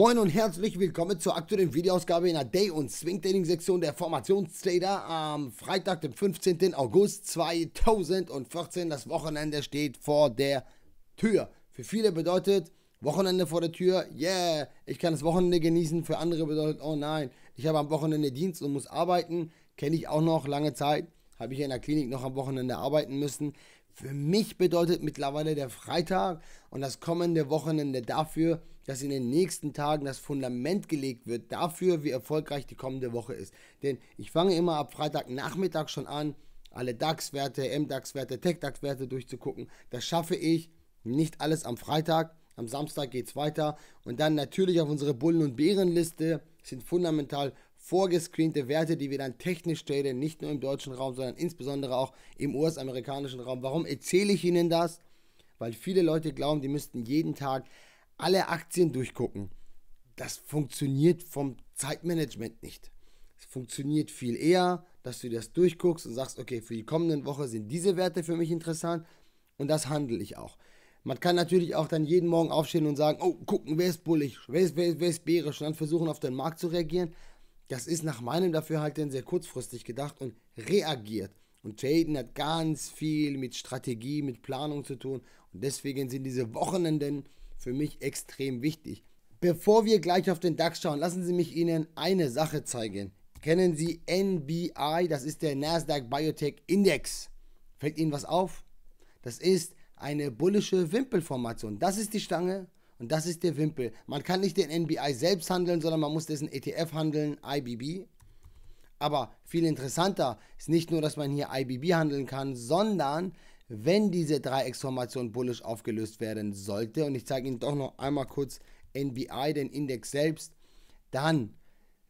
Moin und herzlich willkommen zur aktuellen Videoausgabe in der Day- und Swing-Trading-Sektion der Formationstrader am Freitag, dem 15. August 2014. Das Wochenende steht vor der Tür. Für viele bedeutet Wochenende vor der Tür, yeah, ich kann das Wochenende genießen. Für andere bedeutet, oh nein, ich habe am Wochenende Dienst und muss arbeiten. Kenne ich auch noch lange Zeit. Habe ich in der Klinik noch am Wochenende arbeiten müssen. Für mich bedeutet mittlerweile der Freitag und das kommende Wochenende dafür, dass in den nächsten Tagen das Fundament gelegt wird dafür, wie erfolgreich die kommende Woche ist. Denn ich fange immer ab Freitagnachmittag schon an, alle DAX-Werte, MDAX-Werte, TechDAX-Werte durchzugucken. Das schaffe ich nicht alles am Freitag. Am Samstag geht es weiter. Und dann natürlich auf unsere Bullen- und Bärenliste sind fundamental vorgescreente Werte, die wir dann technisch traden, nicht nur im deutschen Raum, sondern insbesondere auch im US-amerikanischen Raum. Warum erzähle ich Ihnen das? Weil viele Leute glauben, die müssten jeden Tag alle Aktien durchgucken. Das funktioniert vom Zeitmanagement nicht. Es funktioniert viel eher, dass du das durchguckst und sagst, okay, für die kommenden Woche sind diese Werte für mich interessant und das handle ich auch. Man kann natürlich auch dann jeden Morgen aufstehen und sagen, oh, gucken, wer ist bullig, wer ist, wer ist, wer ist bärisch und dann versuchen, auf den Markt zu reagieren. Das ist nach meinem Dafürhalten sehr kurzfristig gedacht und reagiert. Und Traden hat ganz viel mit Strategie, mit Planung zu tun. Und deswegen sind diese Wochenenden für mich extrem wichtig. Bevor wir gleich auf den DAX schauen, lassen Sie mich Ihnen eine Sache zeigen. Kennen Sie NBI? Das ist der Nasdaq Biotech Index. Fällt Ihnen was auf? Das ist eine bullische Wimpelformation. Das ist die Stange und das ist der Wimpel. Man kann nicht den NBI selbst handeln, sondern man muss dessen ETF handeln, IBB. Aber viel interessanter ist nicht nur, dass man hier IBB handeln kann, sondern wenn diese Dreiecksformation bullish aufgelöst werden sollte, und ich zeige Ihnen doch noch einmal kurz NBI, den Index selbst, dann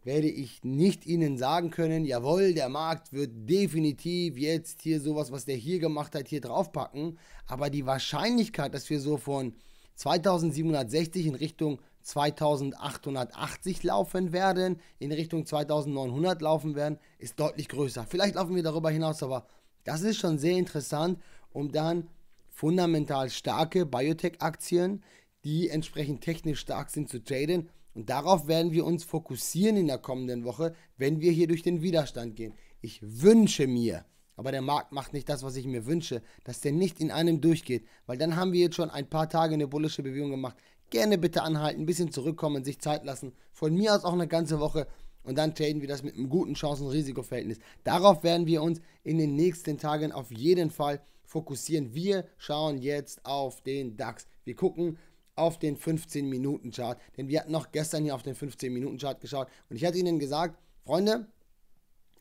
werde ich nicht Ihnen sagen können, jawohl, der Markt wird definitiv jetzt hier sowas, was der hier gemacht hat, hier draufpacken. Aber die Wahrscheinlichkeit, dass wir so von 2760 in Richtung 2880 laufen werden, in Richtung 2900 laufen werden, ist deutlich größer. Vielleicht laufen wir darüber hinaus, aber das ist schon sehr interessant um dann fundamental starke Biotech-Aktien, die entsprechend technisch stark sind, zu traden. Und darauf werden wir uns fokussieren in der kommenden Woche, wenn wir hier durch den Widerstand gehen. Ich wünsche mir, aber der Markt macht nicht das, was ich mir wünsche, dass der nicht in einem durchgeht, weil dann haben wir jetzt schon ein paar Tage eine bullische Bewegung gemacht. Gerne bitte anhalten, ein bisschen zurückkommen, sich Zeit lassen. Von mir aus auch eine ganze Woche und dann traden wir das mit einem guten Chancen-Risikoverhältnis. Darauf werden wir uns in den nächsten Tagen auf jeden Fall fokussieren fokussieren. Wir schauen jetzt auf den DAX. Wir gucken auf den 15-Minuten-Chart, denn wir hatten noch gestern hier auf den 15-Minuten-Chart geschaut und ich hatte Ihnen gesagt, Freunde,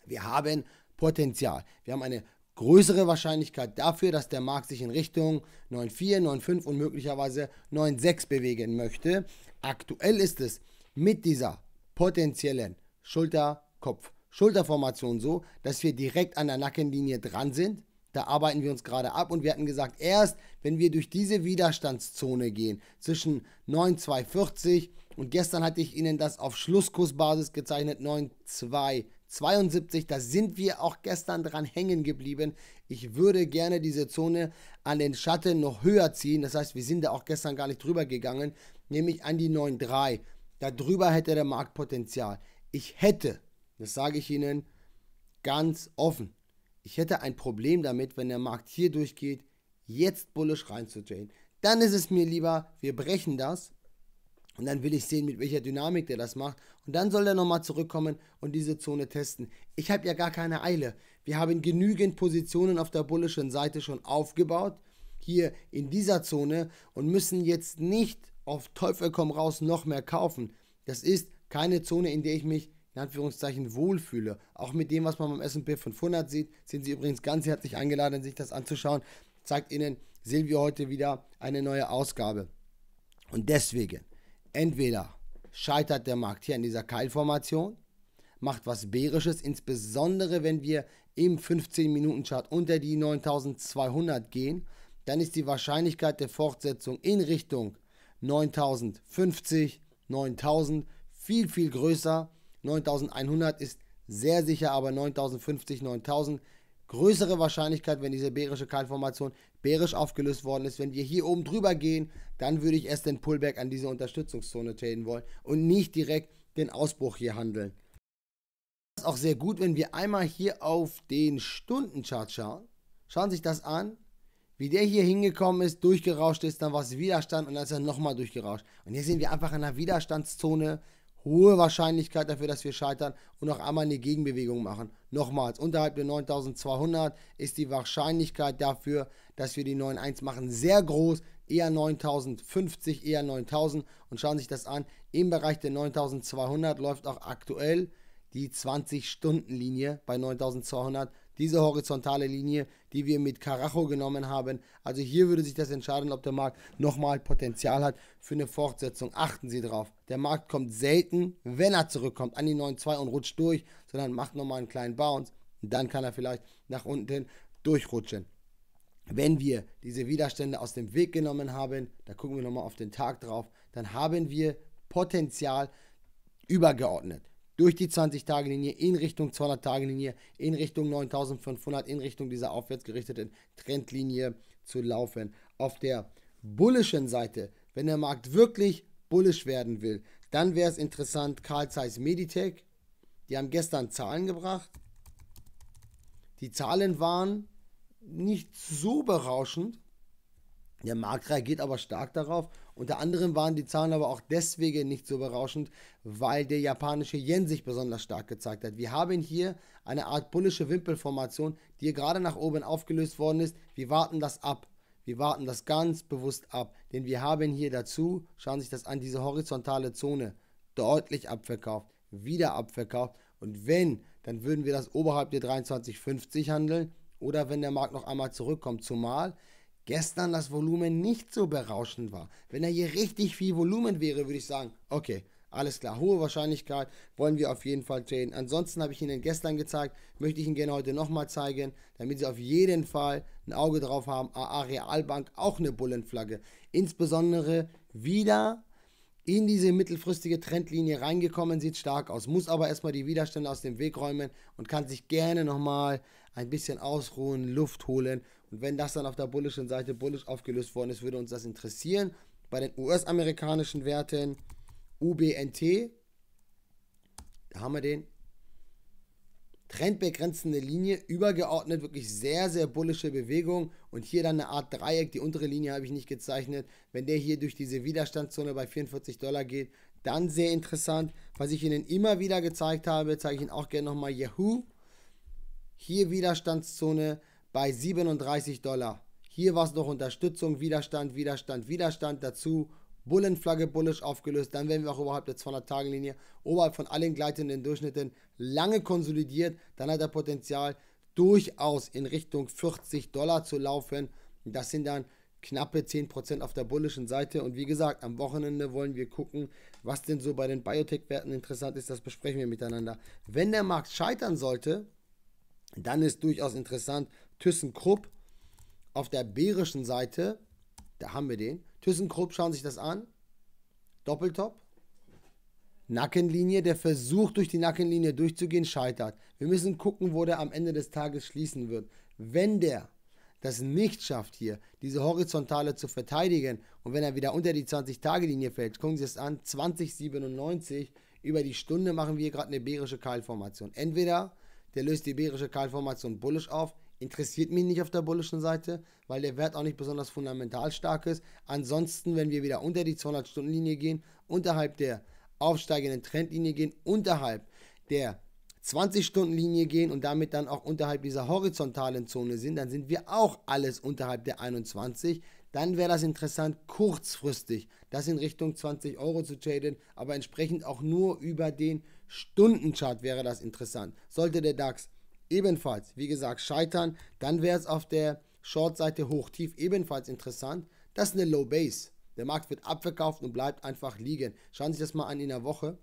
wir haben Potenzial. Wir haben eine größere Wahrscheinlichkeit dafür, dass der Markt sich in Richtung 9,4, 9,5 und möglicherweise 9,6 bewegen möchte. Aktuell ist es mit dieser potenziellen Schulter-Kopf-Schulterformation so, dass wir direkt an der Nackenlinie dran sind da arbeiten wir uns gerade ab und wir hatten gesagt, erst wenn wir durch diese Widerstandszone gehen, zwischen 9,240 und gestern hatte ich Ihnen das auf Schlusskursbasis gezeichnet, 9,272, da sind wir auch gestern dran hängen geblieben. Ich würde gerne diese Zone an den Schatten noch höher ziehen, das heißt, wir sind da auch gestern gar nicht drüber gegangen, nämlich an die 9,3. Da drüber hätte der Markt Potenzial. Ich hätte, das sage ich Ihnen ganz offen, ich hätte ein Problem damit, wenn der Markt hier durchgeht, jetzt bullisch reinzutraden. Dann ist es mir lieber, wir brechen das und dann will ich sehen, mit welcher Dynamik der das macht. Und dann soll der nochmal zurückkommen und diese Zone testen. Ich habe ja gar keine Eile. Wir haben genügend Positionen auf der bullischen Seite schon aufgebaut, hier in dieser Zone, und müssen jetzt nicht auf Teufel komm raus noch mehr kaufen. Das ist keine Zone, in der ich mich in Anführungszeichen wohlfühle. Auch mit dem, was man beim S&P 500 sieht, sind Sie übrigens ganz herzlich eingeladen, sich das anzuschauen. Zeigt Ihnen Silvio heute wieder eine neue Ausgabe. Und deswegen, entweder scheitert der Markt hier in dieser Keilformation, macht was Bärisches, insbesondere wenn wir im 15-Minuten-Chart unter die 9200 gehen, dann ist die Wahrscheinlichkeit der Fortsetzung in Richtung 9050, 9000 viel, viel größer 9100 ist sehr sicher, aber 9050, 9000. Größere Wahrscheinlichkeit, wenn diese bärische Kaltformation bärisch aufgelöst worden ist. Wenn wir hier oben drüber gehen, dann würde ich erst den Pullback an diese Unterstützungszone traden wollen und nicht direkt den Ausbruch hier handeln. Das ist auch sehr gut, wenn wir einmal hier auf den Stundenchart schauen. Schauen Sie sich das an wie der hier hingekommen ist, durchgerauscht ist, dann war es Widerstand und dann ist er nochmal durchgerauscht. Und hier sehen wir einfach in einer Widerstandszone, hohe Wahrscheinlichkeit dafür, dass wir scheitern und noch einmal eine Gegenbewegung machen. Nochmals, unterhalb der 9200 ist die Wahrscheinlichkeit dafür, dass wir die 91 machen, sehr groß, eher 9050, eher 9000 und schauen Sie sich das an. Im Bereich der 9200 läuft auch aktuell die 20-Stunden-Linie bei 9200 diese horizontale Linie, die wir mit Carajo genommen haben. Also hier würde sich das entscheiden, ob der Markt nochmal Potenzial hat für eine Fortsetzung. Achten Sie drauf. Der Markt kommt selten, wenn er zurückkommt, an die 9,2 und rutscht durch, sondern macht nochmal einen kleinen Bounce. dann kann er vielleicht nach unten durchrutschen. Wenn wir diese Widerstände aus dem Weg genommen haben, da gucken wir nochmal auf den Tag drauf, dann haben wir Potenzial übergeordnet durch die 20-Tage-Linie in Richtung 200-Tage-Linie, in Richtung 9500, in Richtung dieser aufwärts gerichteten Trendlinie zu laufen. Auf der bullischen Seite, wenn der Markt wirklich bullisch werden will, dann wäre es interessant, Carl Zeiss Meditech, die haben gestern Zahlen gebracht. Die Zahlen waren nicht so berauschend, der Markt reagiert aber stark darauf. Unter anderem waren die Zahlen aber auch deswegen nicht so überraschend, weil der japanische Yen sich besonders stark gezeigt hat. Wir haben hier eine Art bullische Wimpelformation, die hier gerade nach oben aufgelöst worden ist. Wir warten das ab. Wir warten das ganz bewusst ab, denn wir haben hier dazu, schauen Sie sich das an, diese horizontale Zone deutlich abverkauft, wieder abverkauft. Und wenn, dann würden wir das oberhalb der 23,50 handeln oder wenn der Markt noch einmal zurückkommt, zumal gestern das Volumen nicht so berauschend war. Wenn da hier richtig viel Volumen wäre, würde ich sagen, okay, alles klar, hohe Wahrscheinlichkeit wollen wir auf jeden Fall traden. Ansonsten habe ich Ihnen gestern gezeigt, möchte ich Ihnen gerne heute nochmal zeigen, damit Sie auf jeden Fall ein Auge drauf haben. AA Realbank, auch eine Bullenflagge. Insbesondere wieder in diese mittelfristige Trendlinie reingekommen, sieht stark aus, muss aber erstmal die Widerstände aus dem Weg räumen und kann sich gerne nochmal ein bisschen ausruhen, Luft holen. Und wenn das dann auf der bullischen Seite bullisch aufgelöst worden ist, würde uns das interessieren. Bei den US-amerikanischen Werten UBNT, da haben wir den. Trendbegrenzende Linie, übergeordnet wirklich sehr, sehr bullische Bewegung und hier dann eine Art Dreieck. Die untere Linie habe ich nicht gezeichnet. Wenn der hier durch diese Widerstandszone bei 44 Dollar geht, dann sehr interessant. Was ich Ihnen immer wieder gezeigt habe, zeige ich Ihnen auch gerne nochmal Yahoo. Hier Widerstandszone bei 37 Dollar. Hier war es noch Unterstützung, Widerstand, Widerstand, Widerstand. Dazu Bullenflagge bullisch aufgelöst. Dann werden wir auch oberhalb der 200-Tage-Linie, oberhalb von allen gleitenden Durchschnitten lange konsolidiert. Dann hat er Potenzial, durchaus in Richtung 40 Dollar zu laufen. Das sind dann knappe 10% auf der bullischen Seite. Und wie gesagt, am Wochenende wollen wir gucken, was denn so bei den Biotech-Werten interessant ist. Das besprechen wir miteinander. Wenn der Markt scheitern sollte, dann ist durchaus interessant ThyssenKrupp auf der bärischen Seite. Da haben wir den. ThyssenKrupp, schauen Sie sich das an. Doppeltop. Nackenlinie, der versucht durch die Nackenlinie durchzugehen, scheitert. Wir müssen gucken, wo der am Ende des Tages schließen wird. Wenn der das nicht schafft hier, diese Horizontale zu verteidigen und wenn er wieder unter die 20-Tage-Linie fällt, gucken Sie es an, 2097 über die Stunde machen wir gerade eine bärische Keilformation. Entweder der löst die bärische Keilformation bullisch auf. Interessiert mich nicht auf der bullischen Seite, weil der Wert auch nicht besonders fundamental stark ist. Ansonsten, wenn wir wieder unter die 200-Stunden-Linie gehen, unterhalb der aufsteigenden Trendlinie gehen, unterhalb der 20-Stunden-Linie gehen und damit dann auch unterhalb dieser horizontalen Zone sind, dann sind wir auch alles unterhalb der 21. Dann wäre das interessant, kurzfristig das in Richtung 20 Euro zu traden, aber entsprechend auch nur über den Stundenchart wäre das interessant. Sollte der DAX ebenfalls, wie gesagt, scheitern, dann wäre es auf der Short-Seite hoch-tief ebenfalls interessant. Das ist eine Low Base. Der Markt wird abverkauft und bleibt einfach liegen. Schauen Sie sich das mal an in der Woche.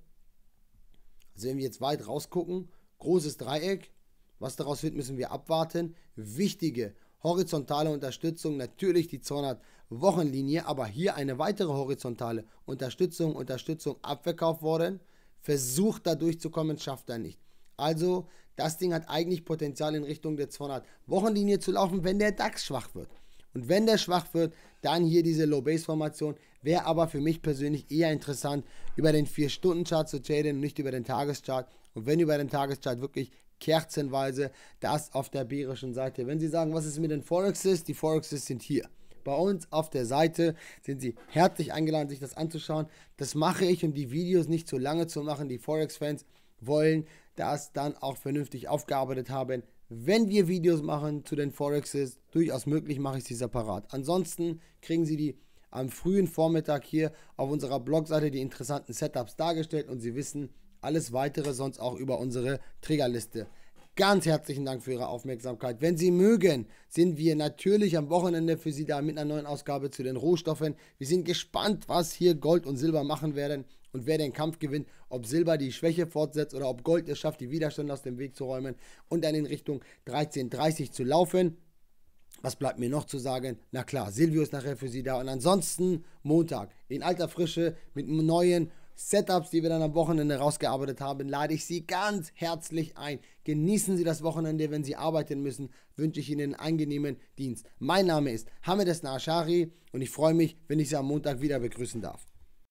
Also wenn wir jetzt weit rausgucken, großes Dreieck, was daraus wird, müssen wir abwarten. Wichtige horizontale Unterstützung, natürlich die 200 Wochenlinie, aber hier eine weitere horizontale Unterstützung, Unterstützung abverkauft worden versucht da durchzukommen, schafft er nicht. Also das Ding hat eigentlich Potenzial in Richtung der 200 Wochenlinie zu laufen, wenn der DAX schwach wird. Und wenn der schwach wird, dann hier diese Low-Base-Formation. Wäre aber für mich persönlich eher interessant, über den 4-Stunden-Chart zu traden, und nicht über den Tageschart. Und wenn über den Tageschart wirklich kerzenweise, das auf der bärischen Seite. Wenn Sie sagen, was ist mit den Forexes? Die Forexes sind hier bei uns auf der Seite sind Sie herzlich eingeladen, sich das anzuschauen. Das mache ich, um die Videos nicht zu lange zu machen. Die Forex-Fans wollen das dann auch vernünftig aufgearbeitet haben. Wenn wir Videos machen zu den Forexes, durchaus möglich mache ich sie separat. Ansonsten kriegen Sie die am frühen Vormittag hier auf unserer Blogseite die interessanten Setups dargestellt und Sie wissen alles weitere sonst auch über unsere Triggerliste. Ganz herzlichen Dank für Ihre Aufmerksamkeit. Wenn Sie mögen, sind wir natürlich am Wochenende für Sie da mit einer neuen Ausgabe zu den Rohstoffen. Wir sind gespannt, was hier Gold und Silber machen werden und wer den Kampf gewinnt, ob Silber die Schwäche fortsetzt oder ob Gold es schafft, die Widerstände aus dem Weg zu räumen und dann in Richtung 13.30 zu laufen. Was bleibt mir noch zu sagen? Na klar, Silvio ist nachher für Sie da. Und ansonsten Montag in alter Frische mit neuen Setups, die wir dann am Wochenende rausgearbeitet haben, lade ich Sie ganz herzlich ein. Genießen Sie das Wochenende, wenn Sie arbeiten müssen. Wünsche ich Ihnen einen angenehmen Dienst. Mein Name ist Hamed Ashari und ich freue mich, wenn ich Sie am Montag wieder begrüßen darf.